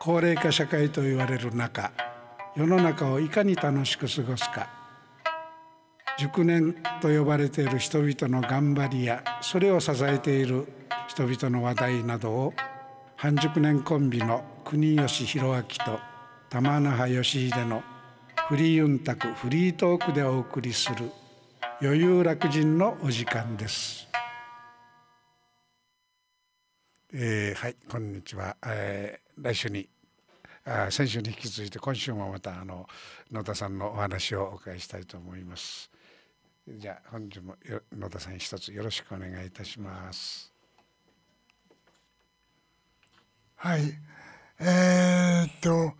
高齢化社会と言われる中世の中をいかに楽しく過ごすか熟年と呼ばれている人々の頑張りやそれを支えている人々の話題などを半熟年コンビの国吉弘明と玉那覇義秀のフリータ卓フリートークでお送りする余裕楽人のお時間です。えー、はいこんにちは、えー、来週にあ先週に引き続いて今週もまたあの野田さんのお話をお伺いしたいと思いますじゃ本日も野田さん一つよろしくお願いいたしますはいえー、っと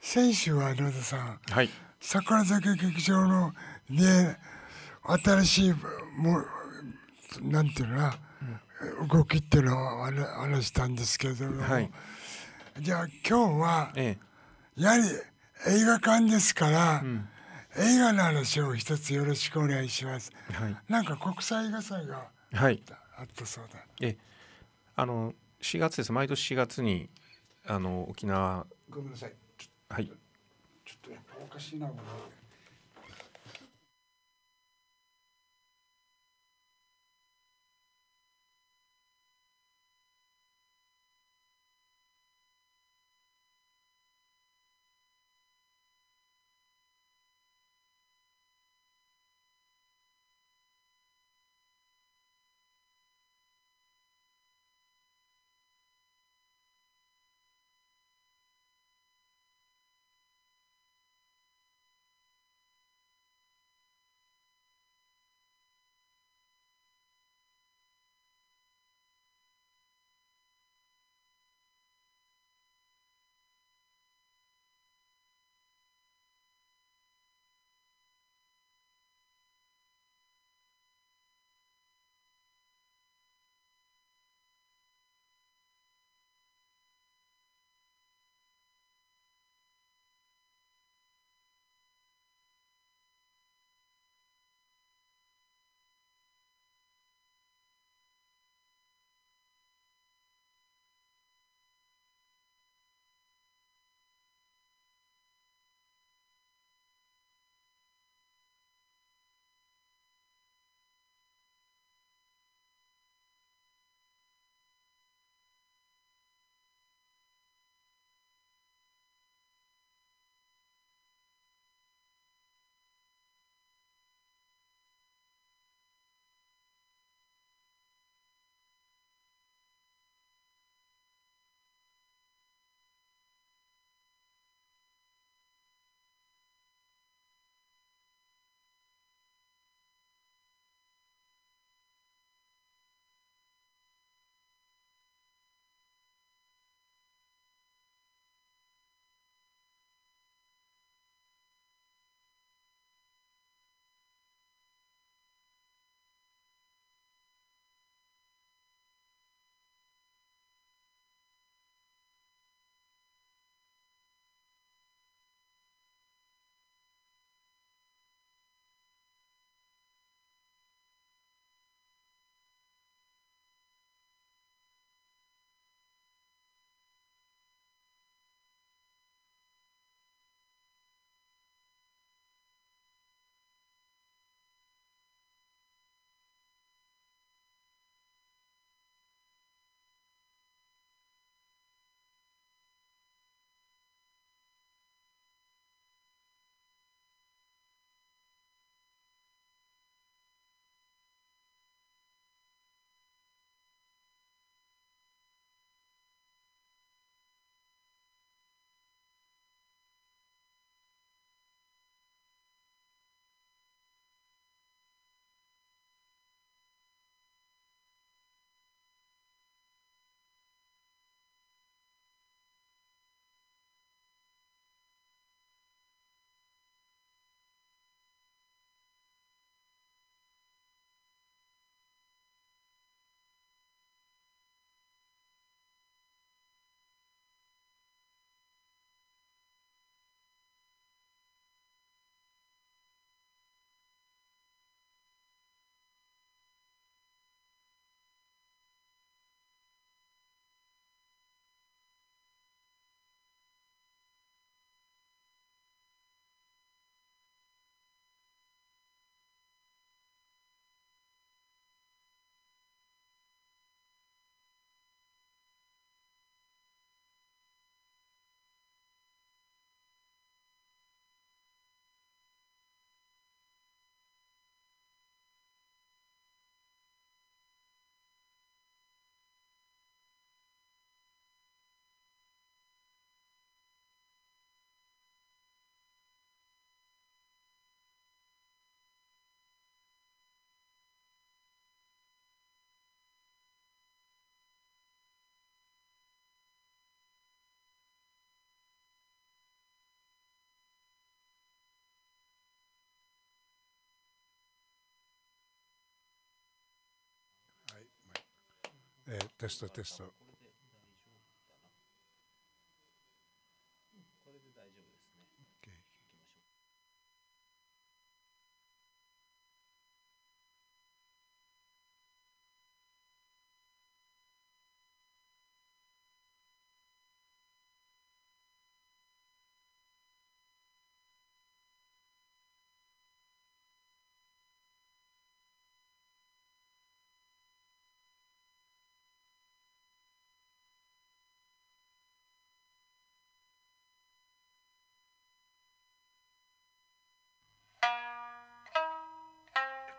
先週は野田さん、はい、桜坂劇場のね新しいもなんていうのかな動きっていうのを話したんですけれども、はい、じゃあ今日は、ええ、やはり映画館ですから、うん、映画の話を一つよろしくお願いします。はい、なんか国際映画祭があったそうだ。はえあの4月です毎年4月にあの沖縄ごめんなさいはいちょっとやっぱおかしいなこ testo testo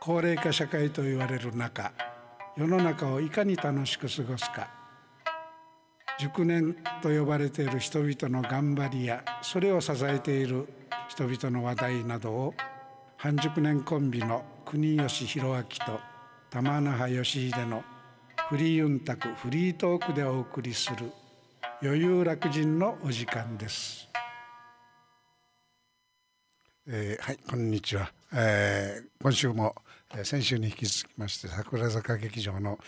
高齢化社会と言われる中世の中をいかに楽しく過ごすか熟年と呼ばれている人々の頑張りやそれを支えている人々の話題などを半熟年コンビの国吉弘明と玉那覇義秀のフリータクフリートークでお送りする余裕楽人のお時間です。えー、はいこんにちは、えー、今週も先週に引き続きまして桜坂劇場の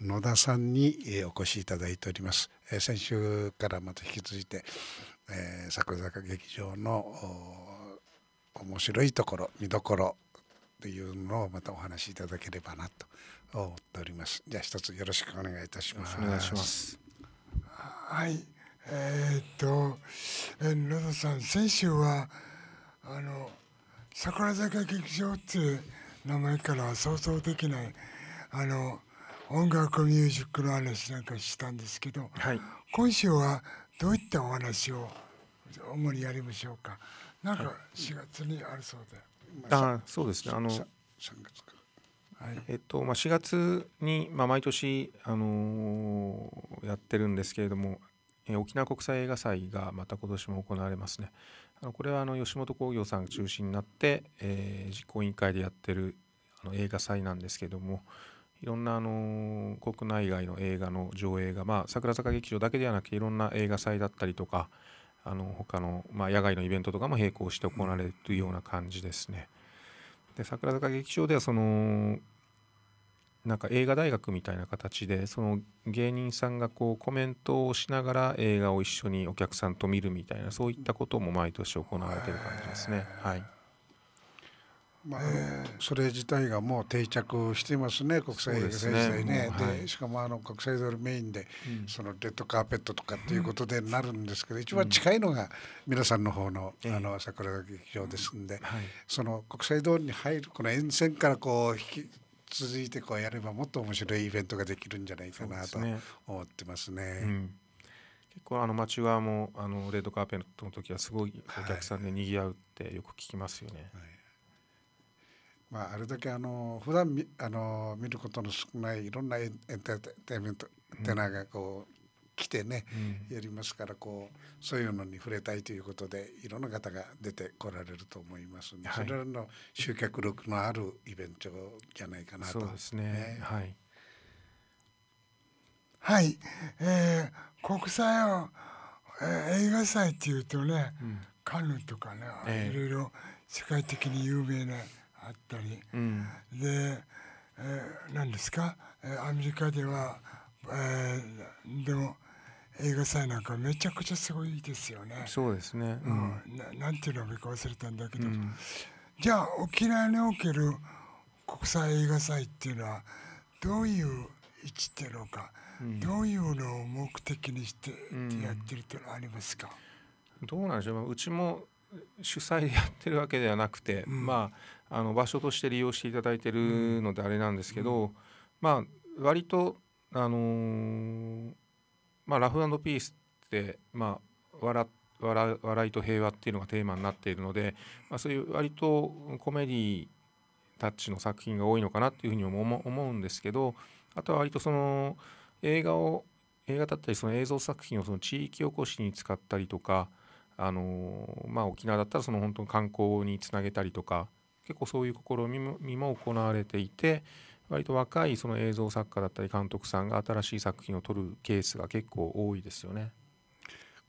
野田さんにお越しいただいております先週からまた引き続いて、え桜坂劇場の面白いところ見どころというのをまたお話しいただければなと思っておりますじゃあ一つよろしくお願いいたしますはいえー、っと野田さん先週はあの桜坂劇場って名前からは想像できないあの音楽ミュージックの話なんかしたんですけど、はい、今週はどういったお話を主にやりましょうかなんか4月にあるそうで、はい、あそうですねあの3月かはいえっとまあ、4月に、まあ、毎年、あのー、やってるんですけれども、え沖縄国際映画祭がまた今年も行われますね。あのこれはあの吉本興業さんが中心になって、えー、実行委員会でやってるあの映画祭なんですけどもいろんなあの国内外の映画の上映が、まあ、桜坂劇場だけではなくいろんな映画祭だったりとかあの他の、まあ、野外のイベントとかも並行して行われるような感じですね。で桜坂劇場ではそのなんか映画大学みたいな形でその芸人さんがこうコメントをしながら映画を一緒にお客さんと見るみたいなそういったことも毎年行われてる感じですね。はい、まあ、それ自体がもう定着していますね国際映画祭自ねで、ねはい、しかもあの国際ドルメインで、うん、そのレッドカーペットとかっていうことでなるんですけど、うん、一番近いのが皆さんの方の,、あの桜劇場ですんで、うんはい、その国際通りに入るこの沿線からこう引き続いてこうやればもっと面白いイベントができるんじゃないかなと思ってますね。結構あの町側もあのレッドカーペットの時はすごいお客さんで賑わうってよく聞きますよね。はいはいまあ、あれだけあの普段みあの見ることの少ないいろんなエンターテインメントテナーがこう、来てね、うん、やりますからこうそういうのに触れたいということでいろんな方が出てこられると思いますので、はい、それらの集客力のあるイベントじゃないかなと。そうですね、ね、はい、はいえー、国際を、えー、映画祭っていうとね、うん、カンヌとかね、えー、いろいろ世界的に有名なあったり、うん、で、えー、何ですかアメリカでは、えー、でも。映画祭なんかめちゃくちゃすごいですよね。そうですね、うん、うん、ななんていうのか忘れたんだけど、うん、じゃあ沖縄における国際映画祭っていうのはどういう位置っていうのか、うん、どういうのを目的にしてやってるっていうのはありますか、どうなんでしょううちも主催でやってるわけではなくて、まあ、あの場所として利用していただいてるのであれなんですけど、まあ割とあのーまあ、ラフピースって、まあ、笑笑笑いと平和っていうのがテーマになっているので、まあ、そういう割とコメディタッチの作品が多いのかなっていうふうに思うんですけどあとは割とその映画を映画だったりその映像作品をその地域おこしに使ったりとか、あのまあ、沖縄だったらその本当に観光につなげたりとか結構そういう試みも行われていて、割と若いその映像作家だったり監督さんが新しい作品を撮るケースが結構多いですよね。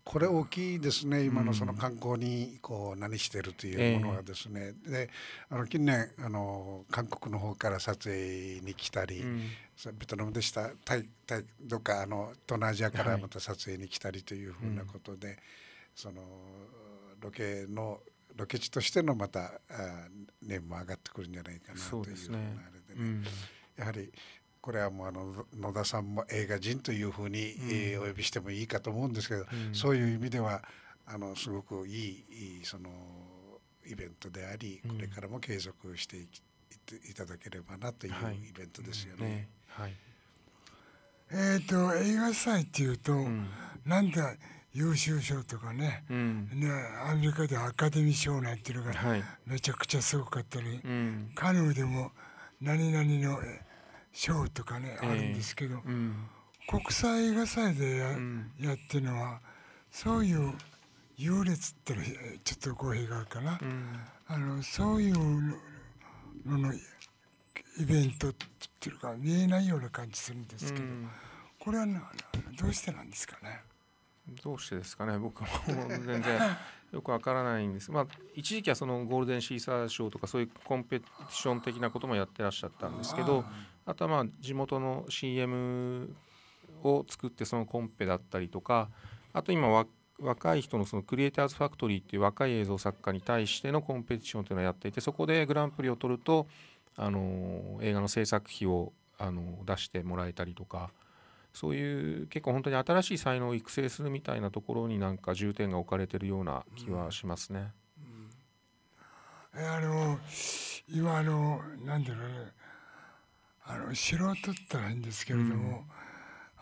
これ大きいですね、今のその観光にこう何してるというものはですね、えー、であの近年あの、韓国の方から撮影に来たり、うん、ベトナムでした、タイタイどっかあの東南アジアからまた撮影に来たりというふうなことで、はいうんそのロケのロケ地としてのまた年も上がってくるんじゃないかなというう、ね、あれでね、うん、やはりこれはもうあの野田さんも映画人というふうに、お呼びしてもいいかと思うんですけど、うん、そういう意味ではあのすごくいいそのイベントでありこれからも継続していき、いただければなというイベントですよね。はい、うんねはい、えっ、と映画祭っていうと、なんだ優秀賞とかね,、うん、ねアメリカでアカデミー賞なんていうのが、めちゃくちゃすごかったり、うん、カヌーでも何々の賞とかね、えー、あるんですけど、うん、国際映画祭でや,、やってるのはそういう優劣ってちょっと語弊があるかな、あのそういうののイベントっていうか見えないような感じするんですけど、これはどうしてなんですかね。どうしてですかね僕も全然よくわからないんですまあ一時期はそのゴールデンシーサー賞とかそういうコンペティション的なこともやってらっしゃったんですけどあとはまあ地元の CM を作ってそのコンペだったりとかあと今若い人のそのクリエイターズファクトリーっていう若い映像作家に対してのコンペティションというのをやっていてそこでグランプリを取るとあの映画の制作費をあの出してもらえたりとか。そういう結構本当に新しい才能を育成するみたいなところになんか重点が置かれてるような気はしますね。うんうん、あの今あの何だろうねあの素人ったらいいんですけれども、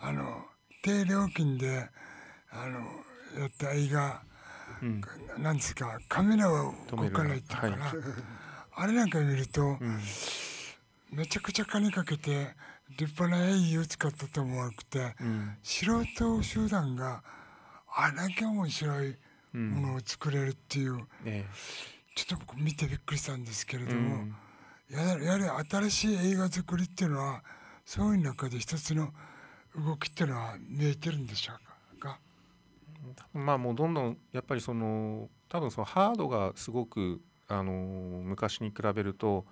うん、あの低料金であのやった映画、うん、なんですかカメラは動かないっていうかな、はい、あれなんか見ると、めちゃくちゃ金かけて。立派な演技を使ったと思わなくて、うん、素人集団があれだけ面白いものを作れるっていう、ね、ちょっと僕見てびっくりしたんですけれども、やはり新しい映画作りっていうのはそういう中で一つの動きっていうのは見えてるんでしょうかまあもうどんどんやっぱりその多分そのハードがすごくあの昔に比べると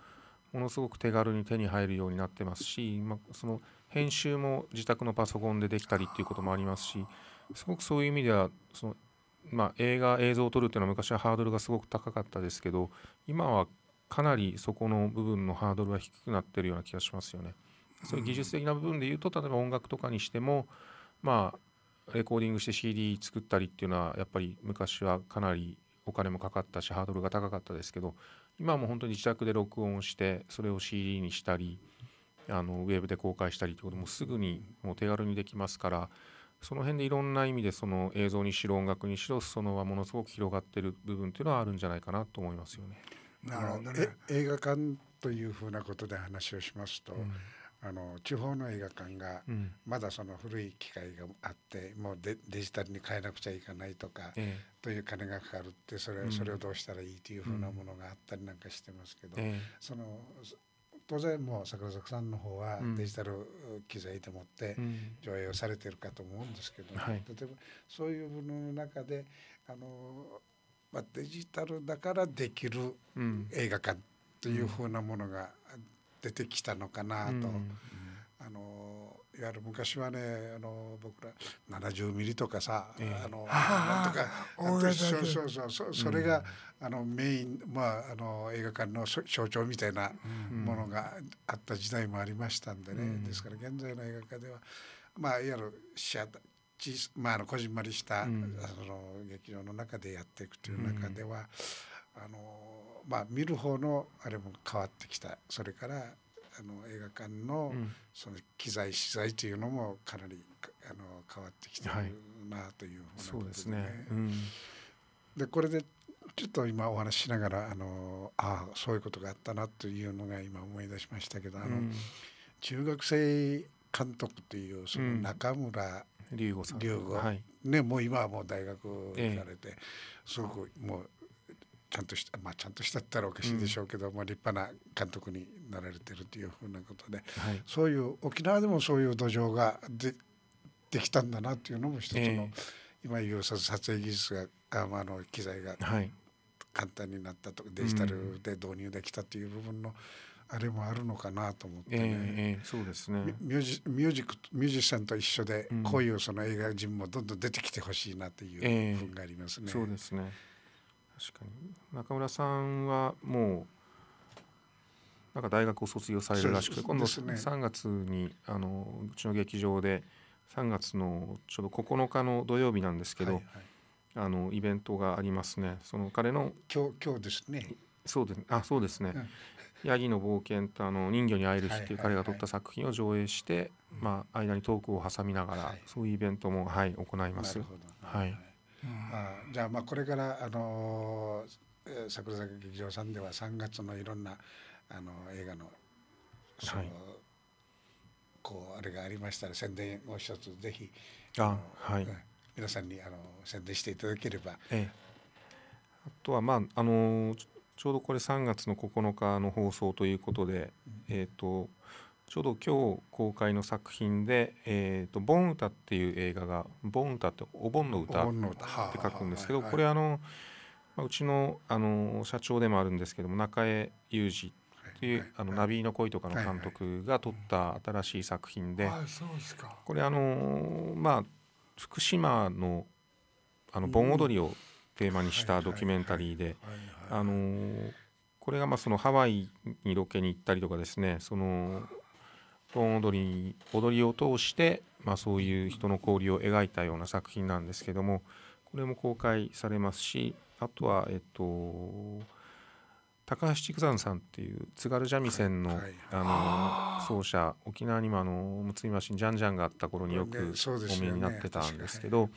ものすごく手軽に手に入るようになってますし、まあ、その編集も自宅のパソコンでできたりっていうこともありますしすごくそういう意味ではその、まあ、映画映像を撮るっていうのは昔はハードルがすごく高かったですけど今はかなりそこの部分のハードルは低くなってるような気がしますよね。そういう技術的な部分で言うと例えば音楽とかにしてもまあレコーディングして CD 作ったりっていうのはやっぱり昔はかなりお金もかかったしハードルが高かったですけど今も本当に自宅で録音してそれを CD にしたりあのウェブで公開したりということもすぐにもう手軽にできますからその辺でいろんな意味でその映像にしろ音楽にしろ裾野はものすごく広がってる部分っていうのはあるんじゃないかなと思いますよね。なるほどね、映画館というふうなことで話をしますと、うん、あの地方の映画館がまだその古い機械があって、うん、もうデデジタルに変えなくちゃいかないとか、えという金がかかるってそれ,、うそれをどうしたらいいというふうなものがあったりなんかしてますけど、その当然もう桜坂さんの方はデジタル機材でもって上映をされてるかと思うんですけど、うんはい、例えばそういうものの中であの、まあ、デジタルだからできる映画館というふうなものが出てきたのかなと、うん、あのいわゆる昔はねあの僕ら70ミリとかさ、えー、あのとかそうそうそうそそれが、うん、あのメイン、まあ、あの映画館の象徴みたいなものがあった時代もありましたんでね、うん、ですから現在の映画館では、まあ、いわゆるシアターまあ、あのこじんまりした、あの劇場の中でやっていくという中では、あのまあ、見る方のあれも変わってきたそれからあの映画館のその機材資材というのもかなりあの変わってきてるなというふうなことで、ねねでこれでちょっと今お話ししながらあのああそういうことがあったなというのが今思い出しましたけどあの、うん、中学生監督というその中村龍吾さん、はい、ね、もう今はもう大学行かれて、ええ、すごくもうちゃんとしたまあちゃんとしたったらおかしいでしょうけど、うん、まあ立派な監督になられてるというふうなことで、はい、そういう沖縄でもそういう土壌がでできたんだなっていうのも一つの、えー、今言う撮影技術があ、の機材が簡単になったと、はい、デジタルで導入できたという部分の、あれもあるのかなと思ってね、えーえー、そうですねミュージミュージックミュージシャンと一緒で、うん、こういうその映画人もどんどん出てきてほしいなという部分がありますね。そうですね確かに中村さんはもうなんか大学を卒業されるらしくて、今度3月にあのうちの劇場で3月のちょうど9日の土曜日なんですけど、あのイベントがありますね。その彼の今日ですね。そうであそうですね。ヤギの冒険とあの人魚に会える日っていう彼が撮った作品を上映して、まあ間にトークを挟みながら、そういうイベントもはい行います。はい。あじゃあまあこれからあのー、桜坂劇場さんでは3月のいろんなあの映画のの、はい、こうあれがありましたら宣伝を一つぜひあはい、皆さんにあの宣伝していただければ、ええ、あとはまああのー、ちょうどこれ3月の9日の放送ということで、うん、えっ、ー、とちょうど今日公開の作品で「えーと、ボン歌」っていう映画が「ボン歌」ってお盆の歌って書くんですけどこれあの、まあ、うちのあの社長でもあるんですけども中江裕二っていう「あのナビの恋」とかの監督が撮った新しい作品でこれあのまあ福島のあの盆踊りをテーマにしたドキュメンタリーであのこれがまあそのハワイにロケに行ったりとかですねその盆踊り踊りを通して、まあ、そういう人の交流を描いたような作品なんですけどもこれも公開されますしあとはえっと高橋竹山さんっていう津軽三味線のはいはい、あの奏者沖縄にもあの睦井しにじゃんじゃんがあった頃によくお見えになってたんですけど、ね、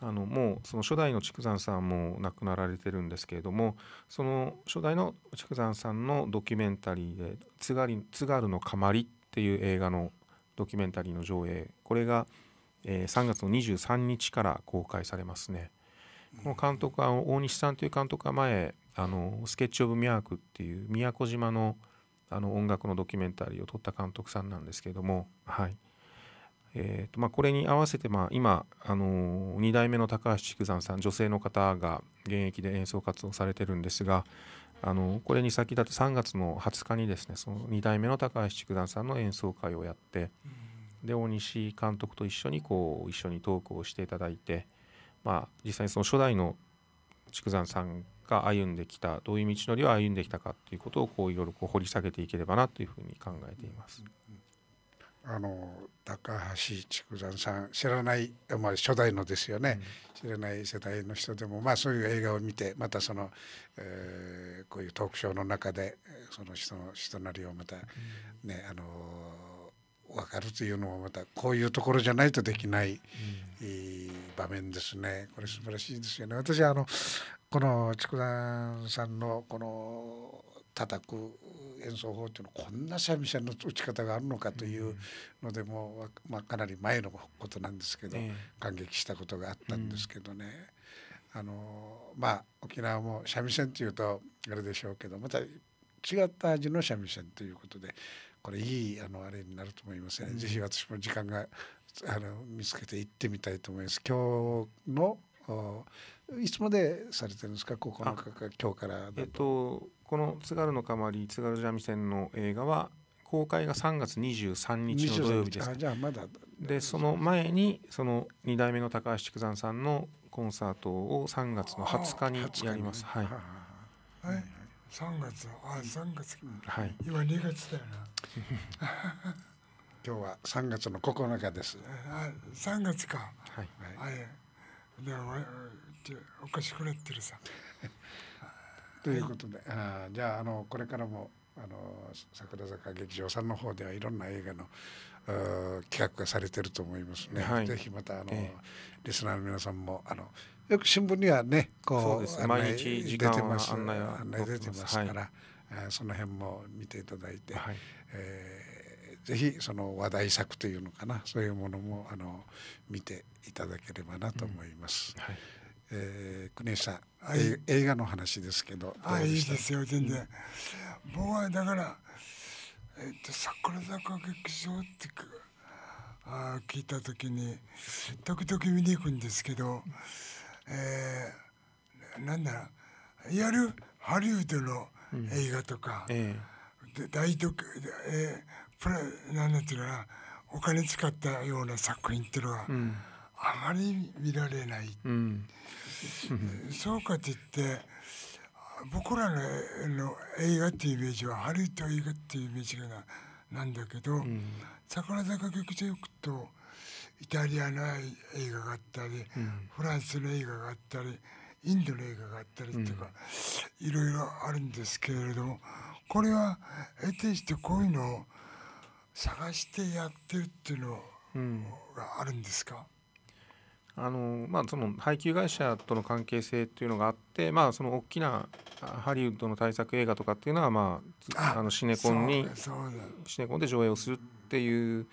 あのもうその初代の竹山さんも亡くなられてるんですけれどもその初代の竹山さんのドキュメンタリーで「津軽津軽のかまり」っていう映画のドキュメンタリーの上映これが、えー、3月の23日から公開されますね。この監督は大西さんという監督は前あのスケッチ・オブ・ミャークっていう宮古島のあの音楽のドキュメンタリーを撮った監督さんなんですけれども、はいえーとまあ、これに合わせて、まあ、今、あのー、2代目の高橋筑山さん女性の方が現役で演奏活動されてるんですがあのこれに先立って3月の20日にですねその2代目の高橋竹山さんの演奏会をやって、で大西監督と一緒にこう一緒にトークをしていただいて、まあ、実際にその初代の竹山さんが歩んできたどういう道のりを歩んできたかっていうことをこういろいろこう掘り下げていければなというふうに考えています。あの高橋竹山さん知らない、まあ、初代のですよね、うん、知らない世代の人でも、まあ、そういう映画を見てまたその、えー、こういうトークショーの中でその人の人なりをまたね、うん、あの分かるというのもまたこういうところじゃないとできない、うん、いい場面ですねこれ素晴らしいですよね。私はあのこの竹山さんのこの叩く演奏法っていうのこんな三味線の打ち方があるのかというのでも、まあ、かなり前のことなんですけど、感激したことがあったんですけどね、あのまあ沖縄も三味線っていうとあれでしょうけどまた違った味の三味線ということでこれいいあのあれになると思いますね、うん、ぜひ私も時間があの見つけて行ってみたいと思います。今日のいつまでされてるんですか、ここの今日からえっとこの「津軽のかまり津軽三味線」の映画は公開が3月23日の土曜日です、ね、じゃあまだでその前にその2代目の高橋竹山さんのコンサートを3月の20日にやります、はい、はい、3月あ3月、はい、今2月だよな 今日は3月の9日ですあ3月かはい、はい、でおかしくなってるさということで、はい、あじゃああのこれからもあの桜坂劇場さんの方ではいろんな映画の企画がされてると思いますね、はい、ぜひまたあの、えー、リスナーの皆さんもあのよく新聞にはねこうう毎日時間は案内案内出てますから、はい、その辺も見ていただいて、はい、えー、ぜひその話題作というのかなそういうものもあの見ていただければなと思います。うんはいえー、クネさん、はい、映画の話ですけどあいいですよ全然、うん、僕はだからえっ、と桜坂劇場ってあ聞いた時に時々見に行くんですけど、えー、なんだろういわゆるハリウッドの映画とか、うんえー、で大特えー、プラなんていうかなお金使ったような作品っていうのは、うんあまり見られない、うん、そうかといって僕らの映画っていうイメージはハリウッド映画っていうイメージがなんだけど、うん、桜坂劇場行くとイタリアの映画があったり、うん、フランスの映画があったりインドの映画があったりとか、いろいろあるんですけれどもこれは得てしてこういうのを探してやってるっていうのがあるんですか、あのまあ、その配給会社との関係性というのがあって、まあ、その大きなハリウッドの大作映画とかっていうのは、まあ、あのシネコンにシネコンで上映をするっていう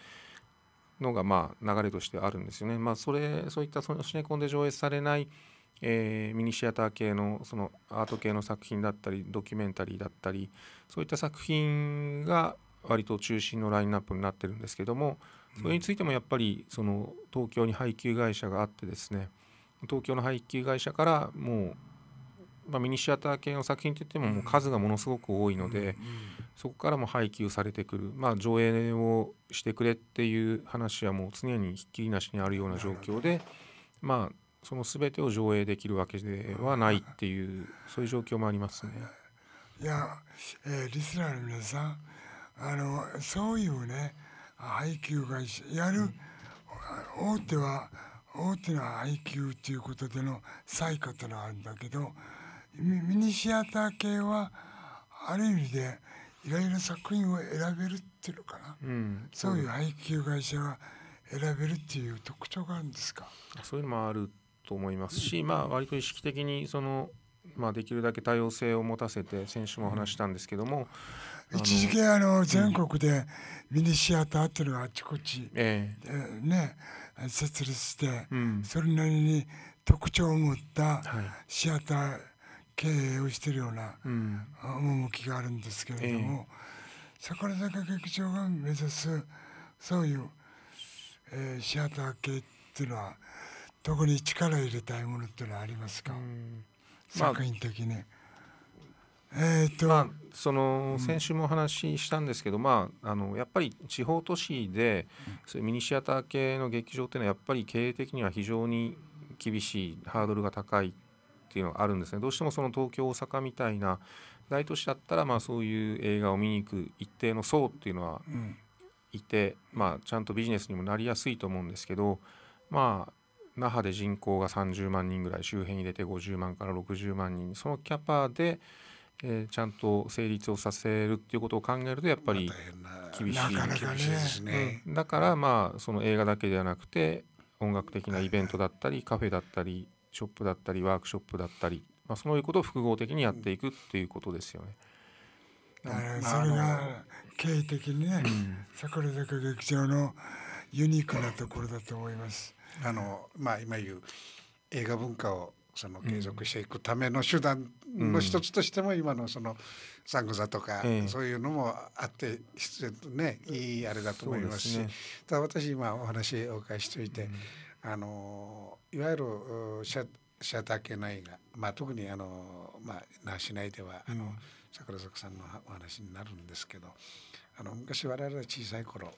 のが、まあ、流れとしてあるんですよね。まあ、それそういったそのシネコンで上映されない、えー、ミニシアター系のそのアート系の作品だったりドキュメンタリーだったりそういった作品が割と中心のラインナップになってるんですけども。それについてもやっぱりその東京に配給会社があってですね東京の配給会社からもう、まあ、ミニシアター系の作品といってももう数がものすごく多いので、そこからも配給されてくる、まあ、上映をしてくれっていう話はもう常にひっきりなしにあるような状況で、まあ、その全てを上映できるわけではないっていうそういう状況もありますね。いや、えー、リスナーの皆さんあのそういうね配給会社やる、大手は大手の配給ということでの採価というのはあるんだけどミニシアター系はある意味でいろいろ作品を選べるっていうのかな、うん、そういう配給会社は選べるっていう特徴があるんですかそういうのもあると思いますし、まあ割と意識的にその、まあ、できるだけ多様性を持たせて先週も話したんですけども、うん一時期あの全国でミニシアターっていうのがあちこち、えー、ね設立して、うん、それなりに特徴を持ったシアター経営をしてるような趣があるんですけれども、桜坂劇場が目指すそういう、えー、シアター系っていうのは特に力入れたいものっていうのはありますか、作品的に。まあえー、っと、まあ、その先週もお話ししたんですけど、うん、まあ、あのやっぱり地方都市で、そういうミニシアター系の劇場っていうのはやっぱり経営的には非常に厳しいハードルが高いっていうのがあるんですねどうしてもその東京大阪みたいな大都市だったら、まあ、そういう映画を見に行く一定の層っていうのはいて、うん、まあ、ちゃんとビジネスにもなりやすいと思うんですけど、まあ、那覇で人口が30万人ぐらい周辺入れて50万から60万人そのキャパでえー、ちゃんと成立をさせるっていうことを考えるとやっぱり厳しい、ま、なか、ね、ですね、うん、だからまあその映画だけではなくて音楽的なイベントだったりカフェだったり ショップだったりワークショップだったり、まあ、そういうことを複合的にやっていくっていうことですよね。だからそれが経緯的にね、桜坂劇場のユニークなところだと思います。あのまあ、今言う映画文化をその継続していくための手段の一つとしても今のその三座とかそういうのもあって必然とねいいあれだと思いますしただ私今お話をお伺いしておいてあのいわゆる社社宅内がまあ特にあのまあ那市内ではあの桜坂さんのお話になるんですけどあの昔我々は小さい頃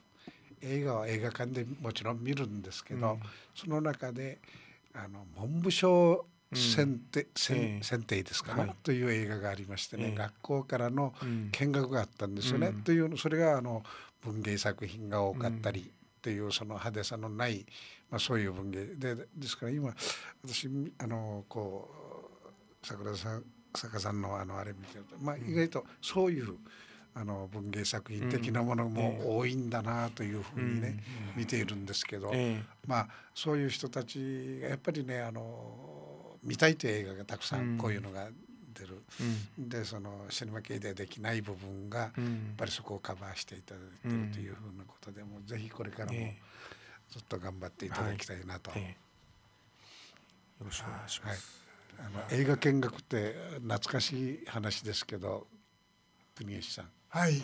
映画は映画館でもちろん見るんですけどその中であの文部省選定、選定ですかね、はい、という映画がありましてね、学校からの見学があったんですよね、というそれがあの文芸作品が多かったり、っていうその派手さのない、まあ、そういう文芸でですから今私あのこう桜田さん坂さんのあのあれ見てると、まあ、意外とそういう。あの文芸作品的なものも多いんだなというふうにね、見ているんですけど、まあそういう人たちがやっぱりねあの見たいという映画がたくさんこういうのが出る、うん、でそのシネマ系でできない部分がやっぱりそこをカバーしていただいてるというふうなことで、もぜひこれからもずっと頑張っていただきたいなと。はい、よろしくお願いします、はい、あの映画見学って懐かしい話ですけど国吉さん。はい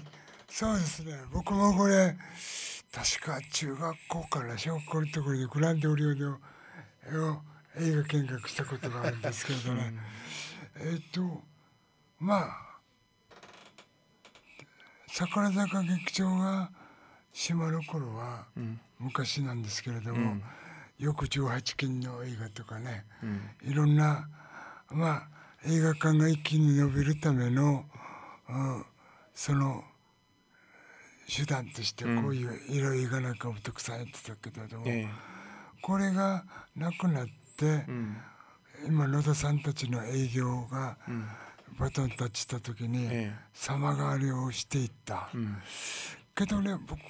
そうですね僕もこれ確か中学校から小学校のところでグランドオリオの絵を映画見学したことがあるんですけれどね、うん、えっ、とまあ桜坂劇場が閉まる頃は昔なんですけれども、うん、よく18禁の映画とかね、うん、いろんな、まあ、映画館が一気に伸びるための、うん、その手段としてこういういいろろ映画なんかもたくさんやってたけれども、これがなくなって。、今野田さんたちの営業が、バトンタッチした時に、様変わりをしていった、けどね僕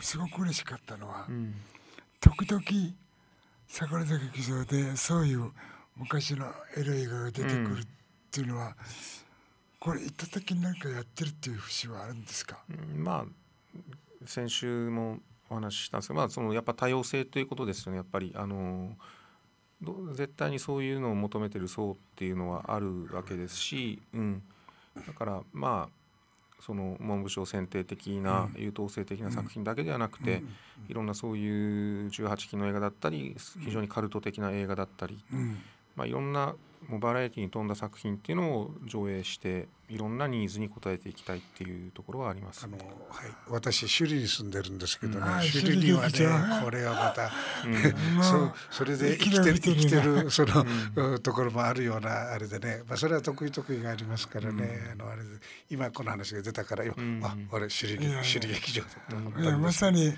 すごく嬉しかったのは、時々桜坂劇場でそういう昔のエロい映画が出てくるっていうのは、これ行った時に何かやってるっていう節はあるんですか、まあ先週もお話ししたんですけど、まあ、そのやっぱ多様性ということですよねやっぱりあのー絶対にそういうのを求めてる層っていうのはあるわけですし、うん、だからまあその文部省選定的な優等生的な作品だけではなくていろんなそういう18期の映画だったり非常にカルト的な映画だったりまあ、いろんなもうバラエティに富んだ作品っていうのを上映していろんなニーズに応えていきたいっていうところはあります、ね、あの、はい、私首里に住んでるんですけどね、うん、首里にはねこれはまた、うん、そうそれで生きてる生きてるその、うん、ところもあるようなあれでね、まあ、それは得意得意がありますからね、うん、あのあれ今この話が出たから今、うん、あ俺首里首里劇場だと思ったんです、まさに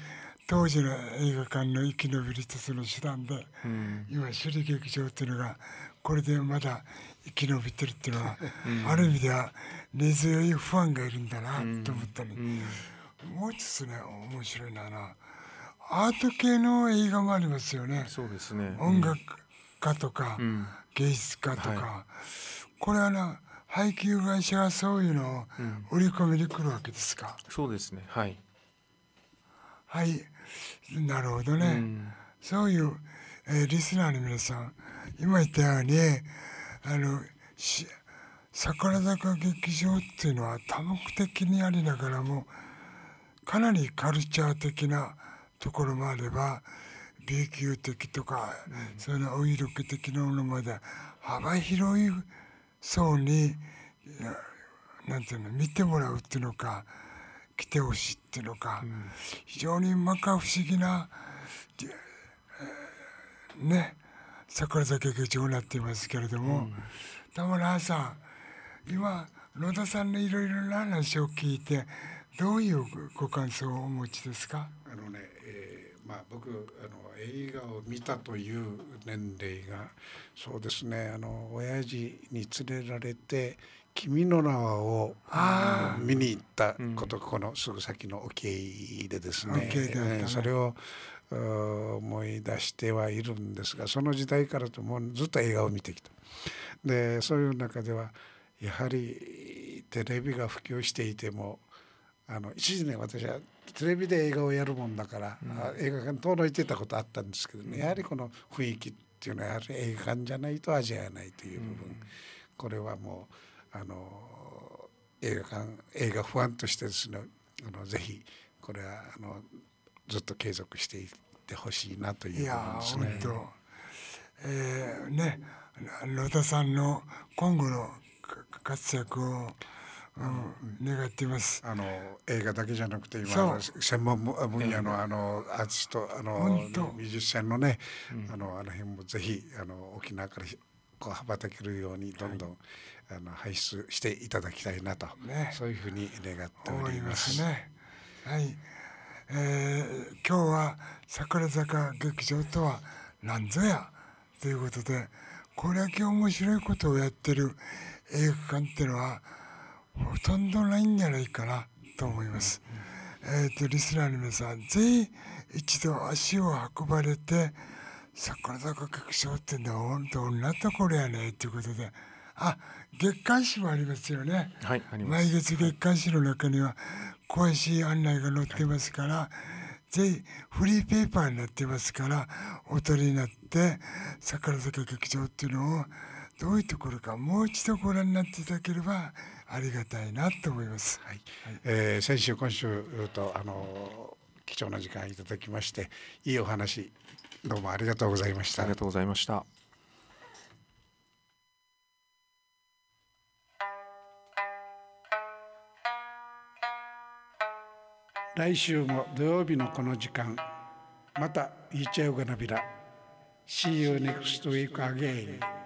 当時の映画館の生き延びる一つの手段で、うん、今首里劇場っていうのがこれでまだ生き延びてるっていうのは、うん、ある意味では根強いファンがいるんだなと思ったの、ね、うん、もう一つね面白いのはなアート系の映画もありますよね。そうですね音楽家とか、芸術家とか、はい、これはな配給会社はそういうのを売り込みに来るわけですか、そうですねはいはいなるほどね、うん、そういう、えー、リスナーの皆さん今言ったようにあの桜坂劇場っていうのは多目的にありながらもかなりカルチャー的なところもあれば B 級的とか、うん、そのお色気的なものまで幅広い層に何て言うの見てもらうっていうのか。来てほしいっていうのか、うん、非常に摩訶不思議な、えー、ね桜酒劇場になっていますけれども、うん、田村さん今野田さんのいろいろな話を聞いてどういうご感想をお持ちですかあのね、えー、まあ僕あの映画を見たという年齢がそうですねあの親父に連れられて「君の名は」を見に行ったこと、このすぐ先の沖でですね、ね、それを思い出してはいるんですがその時代からともうずっと映画を見てきた。でそういう中ではやはりテレビが普及していてもあの一時ね私はテレビで映画をやるもんだから、うん、映画館遠のいてたことあったんですけどねやはりこの雰囲気っていうのはやはり映画館じゃないと味わえないという部分、うん、これはもう。あの映画館映画ファンとしてですねあのぜひこれはあのずっと継続していってほしいなといういう本当、えー、ね野田さんの今後の活躍をうん、願っています。あの映画だけじゃなくて今専門分野のあのアーティストあのミュージシャンのね、うん、あのあの辺もぜひあの沖縄からこう羽ばたけるようにどんどん、はい、あの排出していただきたいなと、ね、そういうふうに願っております。いますね、はいえー、今日は桜坂劇場とはなんぞやということでこれだけ面白いことをやってる映画館っていうのはほとんどないんじゃないかなと思います。えーと、とリスナーの皆さんぜひ一度足を運ばれて桜坂拡張ってのはほんなところやねっていうことであ月刊誌もありますよね、はい、毎月月刊誌の中には詳しい案内が載ってますから、はい、ぜひフリーペーパーになってますからお取りになって桜坂劇場っていうのをどういうところかもう一度ご覧になっていただければありがたいなと思います。はい、えー、先週今週とあの貴重な時間いただきましていいお話どうもありがとうございましたありがとうございました来週も土曜日のこの時間また言っちゃうガなビラ See you next week again